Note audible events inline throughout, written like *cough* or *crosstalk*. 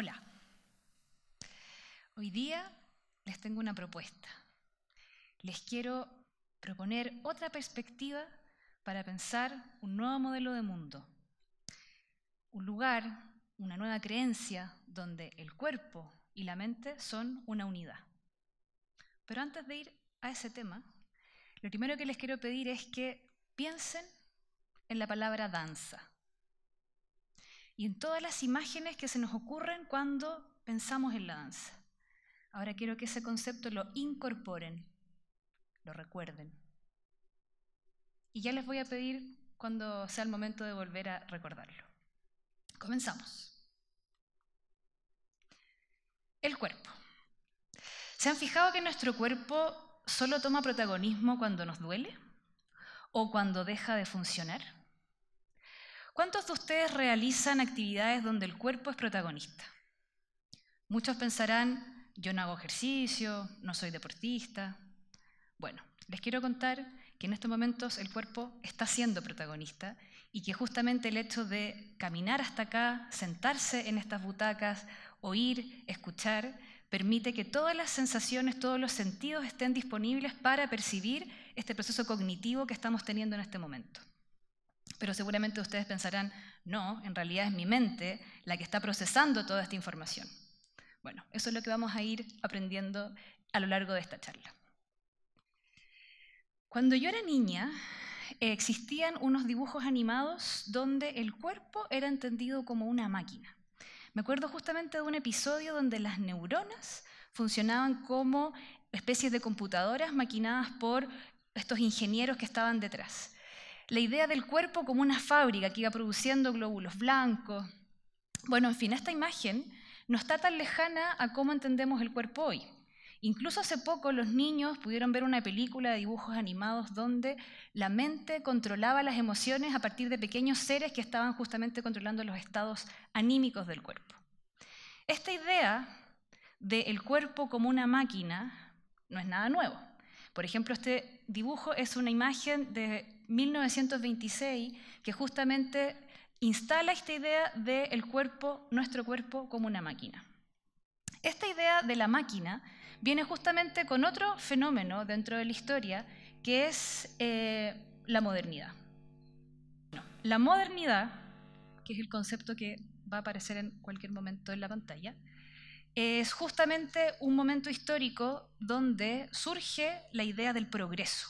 Hola. Hoy día les tengo una propuesta. Les quiero proponer otra perspectiva para pensar un nuevo modelo de mundo. Un lugar, una nueva creencia donde el cuerpo y la mente son una unidad. Pero antes de ir a ese tema, lo primero que les quiero pedir es que piensen en la palabra danza y en todas las imágenes que se nos ocurren cuando pensamos en la danza. Ahora quiero que ese concepto lo incorporen, lo recuerden. Y ya les voy a pedir cuando sea el momento de volver a recordarlo. Comenzamos. El cuerpo. ¿Se han fijado que nuestro cuerpo solo toma protagonismo cuando nos duele o cuando deja de funcionar? ¿Cuántos de ustedes realizan actividades donde el cuerpo es protagonista? Muchos pensarán, yo no hago ejercicio, no soy deportista. Bueno, les quiero contar que en estos momentos el cuerpo está siendo protagonista y que justamente el hecho de caminar hasta acá, sentarse en estas butacas, oír, escuchar, permite que todas las sensaciones, todos los sentidos estén disponibles para percibir este proceso cognitivo que estamos teniendo en este momento. Pero seguramente ustedes pensarán, no, en realidad es mi mente la que está procesando toda esta información. Bueno, eso es lo que vamos a ir aprendiendo a lo largo de esta charla. Cuando yo era niña, existían unos dibujos animados donde el cuerpo era entendido como una máquina. Me acuerdo justamente de un episodio donde las neuronas funcionaban como especies de computadoras maquinadas por estos ingenieros que estaban detrás la idea del cuerpo como una fábrica que iba produciendo glóbulos blancos. Bueno, en fin, esta imagen no está tan lejana a cómo entendemos el cuerpo hoy. Incluso hace poco los niños pudieron ver una película de dibujos animados donde la mente controlaba las emociones a partir de pequeños seres que estaban justamente controlando los estados anímicos del cuerpo. Esta idea del cuerpo como una máquina no es nada nuevo. Por ejemplo, este dibujo es una imagen de 1926, que justamente instala esta idea de cuerpo, nuestro cuerpo, como una máquina. Esta idea de la máquina viene justamente con otro fenómeno dentro de la historia, que es eh, la modernidad. la modernidad, que es el concepto que va a aparecer en cualquier momento en la pantalla, es justamente un momento histórico donde surge la idea del progreso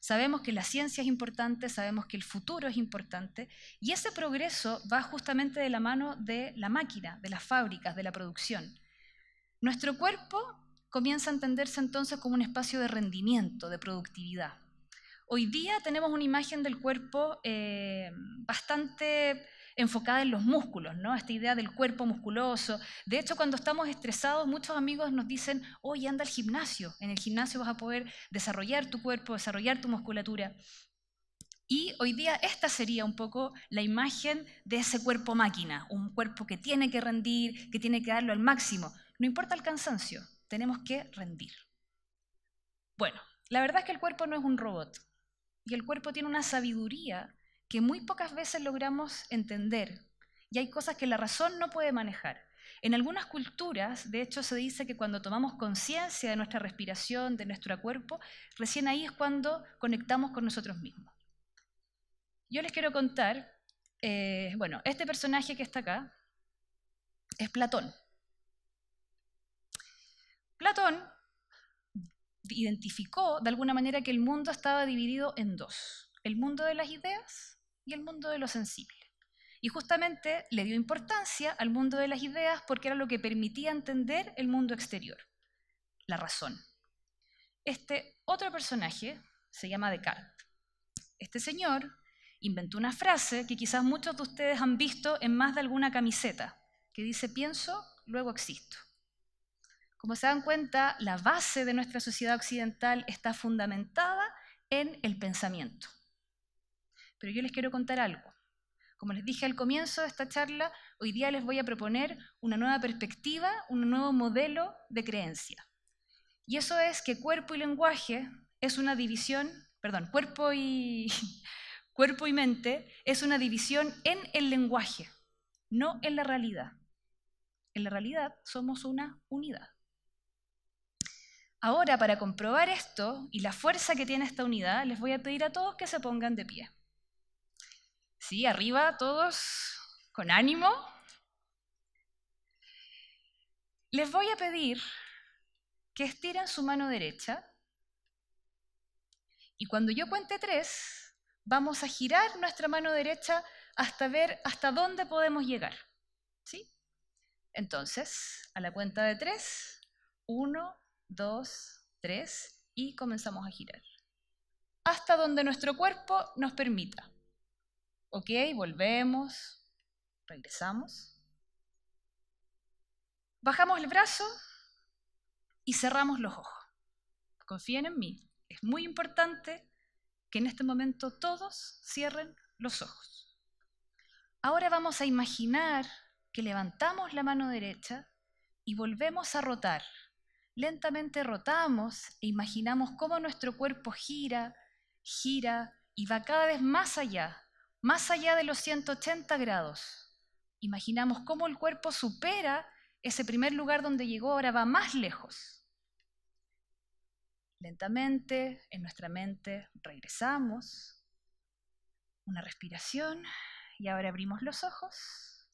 Sabemos que la ciencia es importante, sabemos que el futuro es importante y ese progreso va justamente de la mano de la máquina, de las fábricas, de la producción. Nuestro cuerpo comienza a entenderse entonces como un espacio de rendimiento, de productividad. Hoy día tenemos una imagen del cuerpo eh, bastante enfocada en los músculos, ¿no? Esta idea del cuerpo musculoso. De hecho, cuando estamos estresados, muchos amigos nos dicen, "Hoy anda al gimnasio. En el gimnasio vas a poder desarrollar tu cuerpo, desarrollar tu musculatura. Y hoy día esta sería un poco la imagen de ese cuerpo máquina, un cuerpo que tiene que rendir, que tiene que darlo al máximo. No importa el cansancio, tenemos que rendir. Bueno, la verdad es que el cuerpo no es un robot y el cuerpo tiene una sabiduría que muy pocas veces logramos entender y hay cosas que la razón no puede manejar. En algunas culturas, de hecho, se dice que cuando tomamos conciencia de nuestra respiración, de nuestro cuerpo, recién ahí es cuando conectamos con nosotros mismos. Yo les quiero contar, eh, bueno, este personaje que está acá es Platón. Platón identificó de alguna manera que el mundo estaba dividido en dos, el mundo de las ideas el mundo de lo sensible. Y justamente le dio importancia al mundo de las ideas porque era lo que permitía entender el mundo exterior, la razón. Este otro personaje se llama Descartes. Este señor inventó una frase que quizás muchos de ustedes han visto en más de alguna camiseta, que dice pienso, luego existo. Como se dan cuenta, la base de nuestra sociedad occidental está fundamentada en el pensamiento. Pero yo les quiero contar algo. Como les dije al comienzo de esta charla, hoy día les voy a proponer una nueva perspectiva, un nuevo modelo de creencia. Y eso es que cuerpo y lenguaje es una división, perdón, cuerpo y, *laughs* cuerpo y mente es una división en el lenguaje, no en la realidad. En la realidad somos una unidad. Ahora, para comprobar esto y la fuerza que tiene esta unidad, les voy a pedir a todos que se pongan de pie. ¿Sí? Arriba, todos, con ánimo. Les voy a pedir que estiren su mano derecha y cuando yo cuente tres, vamos a girar nuestra mano derecha hasta ver hasta dónde podemos llegar. ¿Sí? Entonces, a la cuenta de tres, uno, dos, tres, y comenzamos a girar. Hasta donde nuestro cuerpo nos permita. Ok, volvemos, regresamos. Bajamos el brazo y cerramos los ojos. Confíen en mí. Es muy importante que en este momento todos cierren los ojos. Ahora vamos a imaginar que levantamos la mano derecha y volvemos a rotar. Lentamente rotamos e imaginamos cómo nuestro cuerpo gira, gira y va cada vez más allá más allá de los 180 grados. Imaginamos cómo el cuerpo supera ese primer lugar donde llegó, ahora va más lejos. Lentamente, en nuestra mente, regresamos. Una respiración y ahora abrimos los ojos.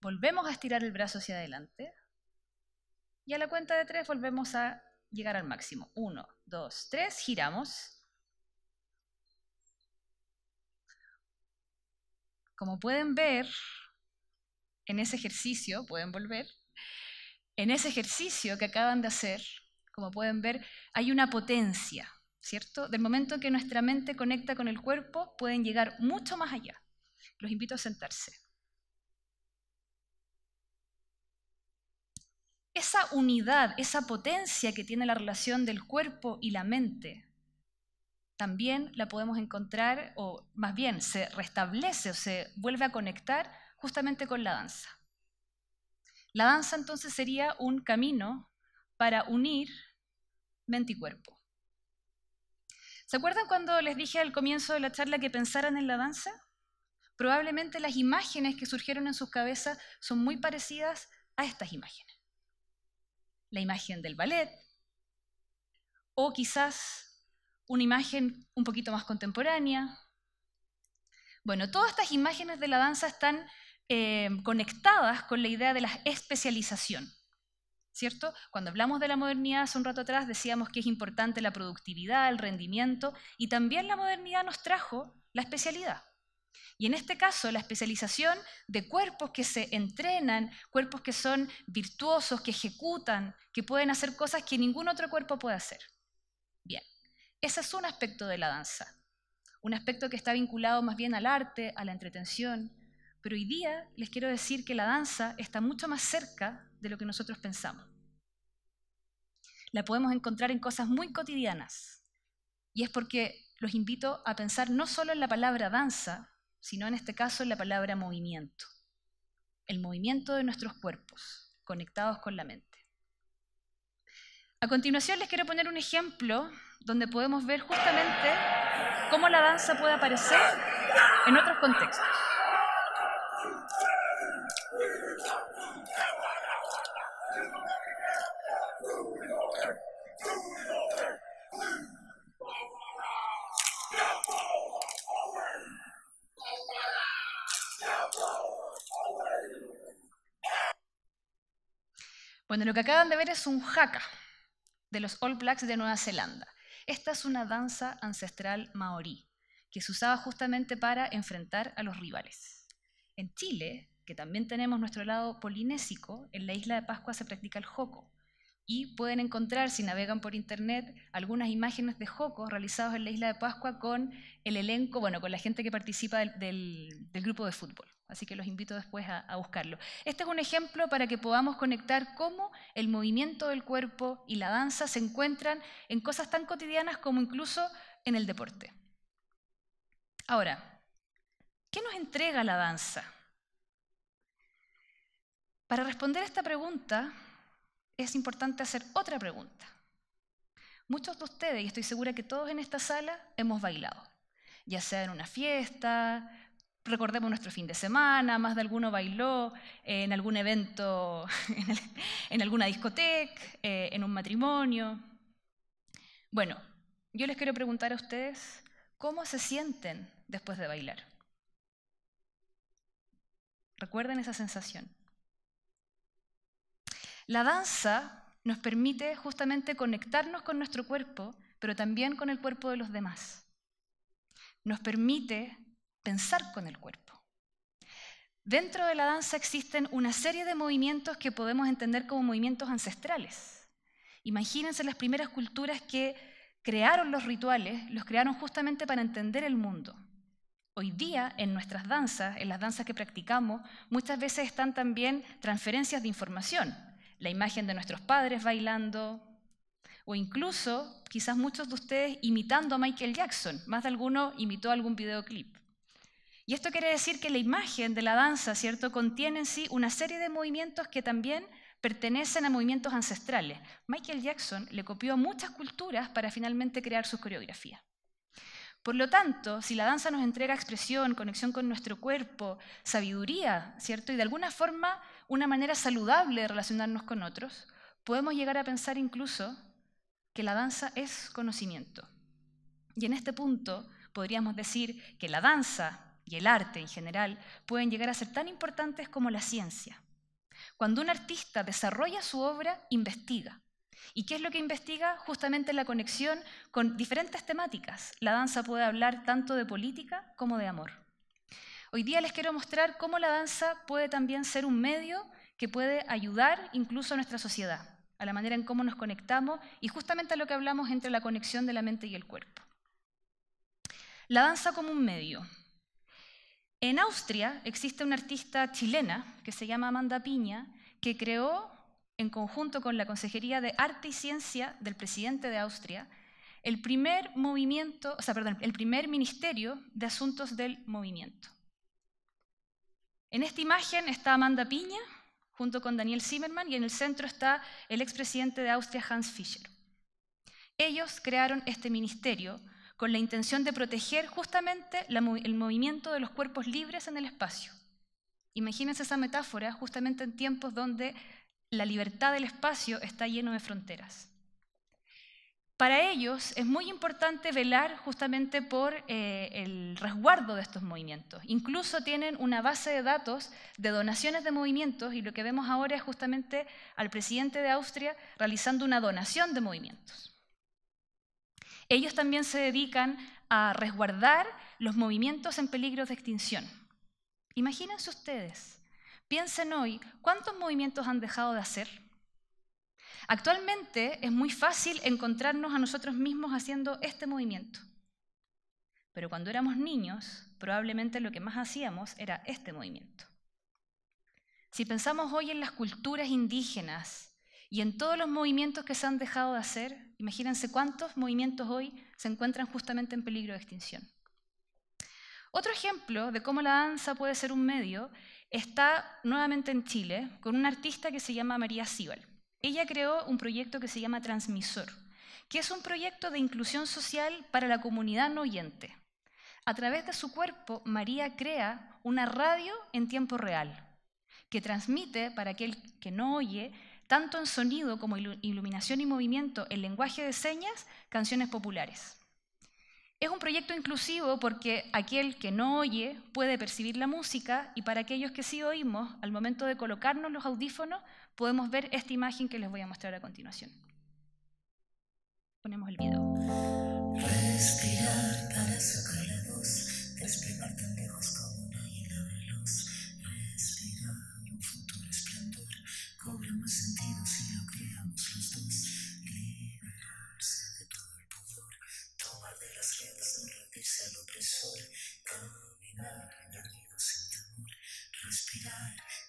Volvemos a estirar el brazo hacia adelante. Y a la cuenta de tres volvemos a llegar al máximo. Uno, dos, tres, giramos. Como pueden ver, en ese ejercicio, pueden volver, en ese ejercicio que acaban de hacer, como pueden ver, hay una potencia, ¿cierto? Del momento en que nuestra mente conecta con el cuerpo, pueden llegar mucho más allá. Los invito a sentarse. Esa unidad, esa potencia que tiene la relación del cuerpo y la mente, también la podemos encontrar, o más bien se restablece o se vuelve a conectar justamente con la danza. La danza entonces sería un camino para unir mente y cuerpo. ¿Se acuerdan cuando les dije al comienzo de la charla que pensaran en la danza? Probablemente las imágenes que surgieron en sus cabezas son muy parecidas a estas imágenes. La imagen del ballet, o quizás una imagen un poquito más contemporánea. Bueno, todas estas imágenes de la danza están eh, conectadas con la idea de la especialización. ¿Cierto? Cuando hablamos de la modernidad hace un rato atrás decíamos que es importante la productividad, el rendimiento, y también la modernidad nos trajo la especialidad. Y en este caso, la especialización de cuerpos que se entrenan, cuerpos que son virtuosos, que ejecutan, que pueden hacer cosas que ningún otro cuerpo puede hacer. Ese es un aspecto de la danza, un aspecto que está vinculado más bien al arte, a la entretención, pero hoy día les quiero decir que la danza está mucho más cerca de lo que nosotros pensamos. La podemos encontrar en cosas muy cotidianas, y es porque los invito a pensar no solo en la palabra danza, sino en este caso en la palabra movimiento, el movimiento de nuestros cuerpos conectados con la mente. A continuación les quiero poner un ejemplo donde podemos ver justamente cómo la danza puede aparecer en otros contextos. Bueno, lo que acaban de ver es un jaca de los All Blacks de Nueva Zelanda. Esta es una danza ancestral maorí que se usaba justamente para enfrentar a los rivales. En Chile, que también tenemos nuestro lado polinésico, en la isla de Pascua se practica el joco, y pueden encontrar, si navegan por internet, algunas imágenes de jocos realizados en la isla de Pascua con el elenco, bueno, con la gente que participa del, grupo de fútbol. Así que los invito después a, a, buscarlo. Este es un ejemplo para que podamos conectar cómo el movimiento del cuerpo y la danza se encuentran en cosas tan cotidianas como incluso en el deporte. Ahora, ¿qué nos entrega la danza? Para responder a esta pregunta, es importante hacer otra pregunta. Muchos de ustedes, y estoy segura que todos en esta sala, hemos bailado, ya sea en una fiesta, recordemos nuestro fin de semana, más de alguno bailó en algún evento, *laughs* en, alguna discoteca, eh, en un matrimonio. Bueno, yo les quiero preguntar a ustedes, ¿cómo se sienten después de bailar? Recuerden esa sensación. La danza nos permite justamente conectarnos con nuestro cuerpo, pero también con el cuerpo de los demás. Nos permite pensar con el cuerpo. Dentro de la danza existen una serie de movimientos que podemos entender como movimientos ancestrales. Imagínense las primeras culturas que crearon los rituales, los crearon justamente para entender el mundo. Hoy día, en nuestras danzas, en las danzas que practicamos, muchas veces están también transferencias de información la imagen de nuestros padres bailando, o incluso quizás muchos de ustedes imitando a Michael Jackson, más de alguno imitó algún videoclip. Y esto quiere decir que la imagen de la danza, ¿cierto?, contiene en sí una serie de movimientos que también pertenecen a movimientos ancestrales. Michael Jackson le copió a muchas culturas para finalmente crear su coreografía. Por lo tanto, si la danza nos entrega expresión, conexión con nuestro cuerpo, sabiduría, ¿cierto? Y de alguna forma una manera saludable de relacionarnos con otros, podemos llegar a pensar incluso que la danza es conocimiento. Y en este punto podríamos decir que la danza y el arte en general pueden llegar a ser tan importantes como la ciencia. Cuando un artista desarrolla su obra, investiga, ¿Y qué es lo que investiga? Justamente la conexión con diferentes temáticas. La danza puede hablar tanto de política como de amor. Hoy día les quiero mostrar cómo la danza puede también ser un medio que puede ayudar incluso a nuestra sociedad, a la manera en cómo nos conectamos y justamente a lo que hablamos entre la conexión de la mente y el cuerpo. La danza como un medio. En Austria existe una artista chilena que se llama Amanda Piña, que creó en conjunto con la Consejería de Arte y Ciencia del presidente de Austria, el primer movimiento, el primer ministerio de asuntos del movimiento. En esta imagen está Amanda Piña junto con Daniel Zimmerman y en el centro está el expresidente de Austria Hans Fischer. Ellos crearon este ministerio con la intención de proteger justamente el movimiento de los cuerpos libres en el espacio. Imagínense esa metáfora justamente en tiempos donde la libertad del espacio está lleno de fronteras. Para ellos es muy importante velar justamente por eh, el resguardo de estos movimientos. Incluso tienen una base de datos de donaciones de movimientos y lo que vemos ahora es justamente al presidente de Austria realizando una donación de movimientos. Ellos también se dedican a resguardar los movimientos en peligro de extinción. Imagínense ustedes Piensen hoy, ¿cuántos movimientos han dejado de hacer? Actualmente es muy fácil encontrarnos a nosotros mismos haciendo este movimiento. Pero cuando éramos niños, probablemente lo que más hacíamos era este movimiento. Si pensamos hoy en las culturas indígenas y en todos los movimientos que se han dejado de hacer, imagínense cuántos movimientos hoy se encuentran justamente en peligro de extinción. Otro ejemplo de cómo la danza puede ser un medio está nuevamente en Chile con una artista que se llama María Síbal. Ella creó un proyecto que se llama Transmisor, que es un proyecto de inclusión social para la comunidad no oyente. A través de su cuerpo, María crea una radio en tiempo real, que transmite para aquel que no oye, tanto en sonido como iluminación y movimiento, en lenguaje de señas, canciones populares. Es un proyecto inclusivo porque aquel que no oye puede percibir la música y para aquellos que sí oímos, al momento de colocarnos los audífonos, podemos ver esta imagen que les voy a mostrar a continuación. Ponemos el video.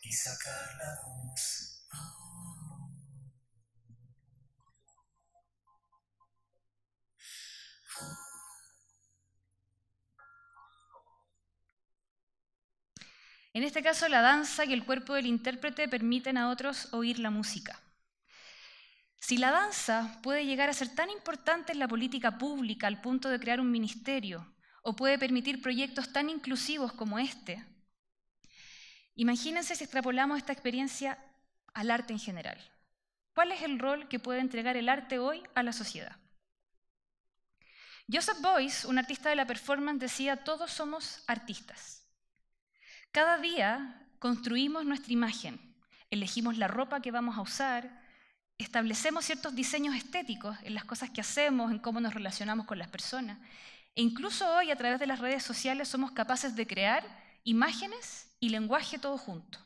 y sacar la voz. En este caso, la danza y el cuerpo del intérprete permiten a otros oír la música. Si la danza puede llegar a ser tan importante en la política pública al punto de crear un ministerio, o puede permitir proyectos tan inclusivos como este, Imagínense si extrapolamos esta experiencia al arte en general. ¿Cuál es el rol que puede entregar el arte hoy a la sociedad? Joseph Boyce, un artista de la performance, decía, todos somos artistas. Cada día construimos nuestra imagen, elegimos la ropa que vamos a usar, establecemos ciertos diseños estéticos en las cosas que hacemos, en cómo nos relacionamos con las personas. E incluso hoy, a través de las redes sociales, somos capaces de crear imágenes y lenguaje todo junto.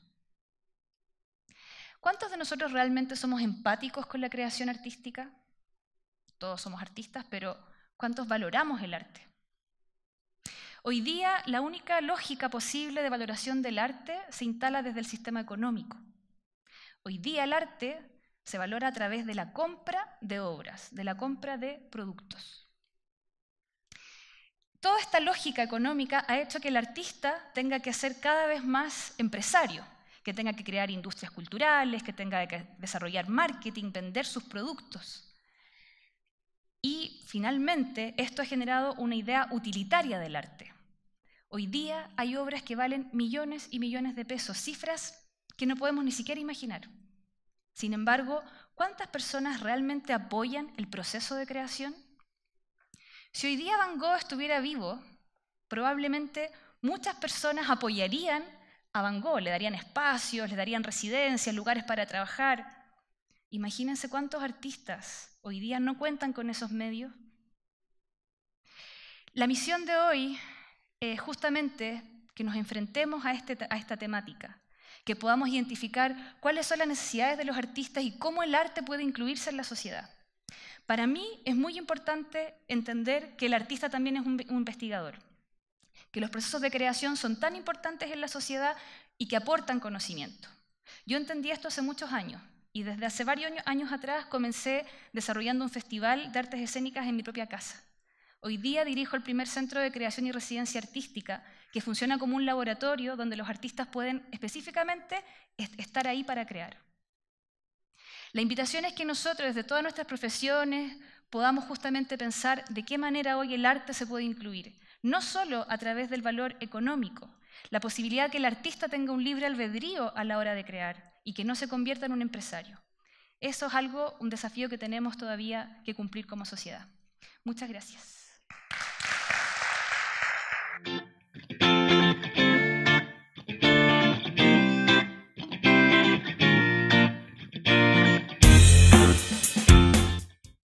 ¿Cuántos de nosotros realmente somos empáticos con la creación artística? Todos somos artistas, pero ¿cuántos valoramos el arte? Hoy día la única lógica posible de valoración del arte se instala desde el sistema económico. Hoy día el arte se valora a través de la compra de obras, de la compra de productos. Toda esta lógica económica ha hecho que el artista tenga que ser cada vez más empresario, que tenga que crear industrias culturales, que tenga que desarrollar marketing, vender sus productos. Y finalmente, esto ha generado una idea utilitaria del arte. Hoy día hay obras que valen millones y millones de pesos, cifras que no podemos ni siquiera imaginar. Sin embargo, ¿cuántas personas realmente apoyan el proceso de creación? Si hoy día Van Gogh estuviera vivo, probablemente muchas personas apoyarían a Van Gogh, le darían espacios, le darían residencias, lugares para trabajar. Imagínense cuántos artistas hoy día no cuentan con esos medios. La misión de hoy es justamente que nos enfrentemos a, este, a esta temática, que podamos identificar cuáles son las necesidades de los artistas y cómo el arte puede incluirse en la sociedad. Para mí es muy importante entender que el artista también es un, investigador, que los procesos de creación son tan importantes en la sociedad y que aportan conocimiento. Yo entendí esto hace muchos años y desde hace varios años atrás comencé desarrollando un festival de artes escénicas en mi propia casa. Hoy día dirijo el primer centro de creación y residencia artística, que funciona como un laboratorio donde los artistas pueden específicamente estar ahí para crear. La invitación es que nosotros, desde todas nuestras profesiones, podamos justamente pensar de qué manera hoy el arte se puede incluir, no solo a través del valor económico, la posibilidad que el artista tenga un libre albedrío a la hora de crear y que no se convierta en un empresario. Eso es algo, un desafío que tenemos todavía que cumplir como sociedad. Muchas gracias.